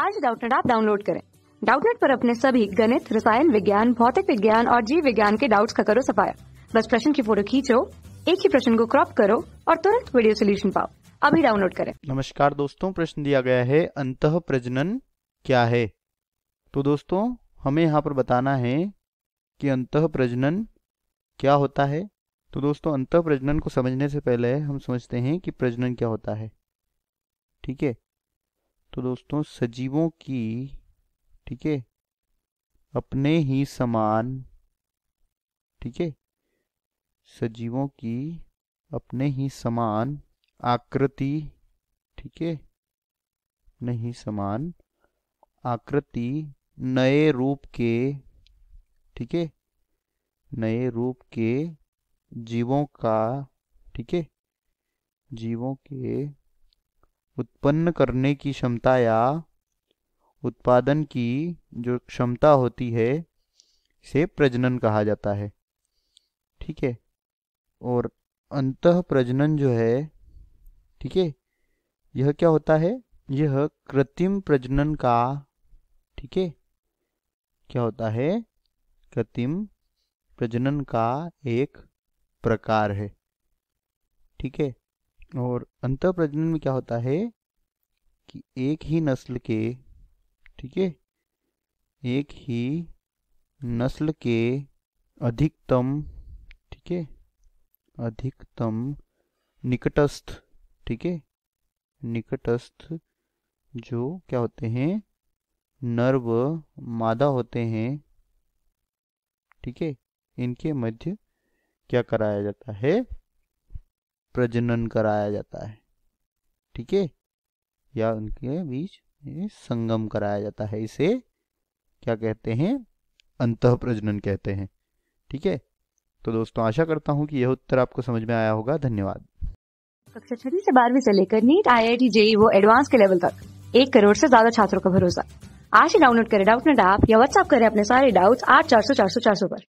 आज डाउटनेट आप डाउनलोड करें डाउटनेट पर अपने सभी गणित रसायन विज्ञान भौतिक विज्ञान और जीव विज्ञान के डाउट्स का करो सफाया बस प्रश्न की फोटो खींचो एक ही प्रश्न को क्रॉप करो और तुरंत वीडियो सोल्यूशन पाओ अभी डाउनलोड करें नमस्कार दोस्तों प्रश्न दिया गया है अंत प्रजनन क्या है तो दोस्तों हमें यहाँ पर बताना है कि अंत प्रजनन क्या होता है तो दोस्तों अंत प्रजनन को समझने से पहले हम समझते हैं कि प्रजनन क्या होता है ठीक है तो दोस्तों सजीवों की ठीक है अपने ही समान ठीक है सजीवों की अपने ही समान आकृति ठीक है नहीं समान आकृति नए रूप के ठीक है नए रूप के जीवों का ठीक है जीवों के उत्पन्न करने की क्षमता या उत्पादन की जो क्षमता होती है से प्रजनन कहा जाता है ठीक है और अंत प्रजनन जो है ठीक है यह क्या होता है यह कृत्रिम प्रजनन का ठीक है क्या होता है कृत्रिम प्रजनन का एक प्रकार है ठीक है और अंत प्रजनन में क्या होता है कि एक ही नस्ल के ठीक है एक ही नस्ल के अधिकतम ठीक है अधिकतम निकटस्थ ठीक है निकटस्थ जो क्या होते हैं नर व मादा होते हैं ठीक है इनके मध्य क्या कराया जाता है प्रजनन कराया जाता है ठीक है या उनके बीच संगम कराया जाता है इसे क्या कहते हैं अंत प्रजनन कहते हैं ठीक है तो दोस्तों आशा करता हूँ कि यह उत्तर आपको समझ में आया होगा धन्यवाद कक्षा छठी से बारहवीं से लेकर NEET I I T JEE वो एडवांस के लेवल तक एक करोड़ से ज्यादा छात्रों का भरोसा आज ही डाउनलोड करें डाउट नेट ऐप या व्हाट्सएप करें अपने सारे डाउट्स आठ चार सौ चार सौ चार सौ पर